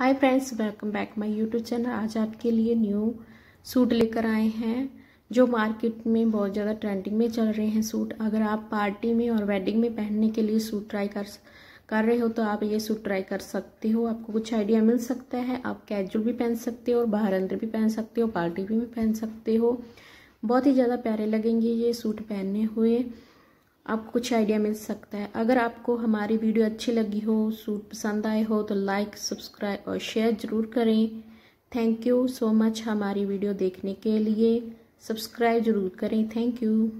hi friends welcome back my YouTube channel आज आपके लिए न्यू सूट लेकर आए हैं जो मार्केट में बहुत ज़्यादा ट्रेंडिंग में चल रहे हैं सूट अगर आप पार्टी में और वेडिंग में पहनने के लिए सूट ट्राई कर कर रहे हो तो आप ये सूट ट्राई कर सकते हो आपको कुछ आइडिया मिल सकता है आप कैजुअल भी पहन सकते हो और बाहर अंदर भी पहन सकते हो पार्टी भी, पहन सकते हो बहुत ही ज़्यादा प्यारे लगेंगे ये सूट पहने हुए आपको कुछ आइडिया मिल सकता है अगर आपको हमारी वीडियो अच्छी लगी हो सूट पसंद आए हो तो लाइक सब्सक्राइब और शेयर ज़रूर करें थैंक यू सो मच हमारी वीडियो देखने के लिए सब्सक्राइब ज़रूर करें थैंक यू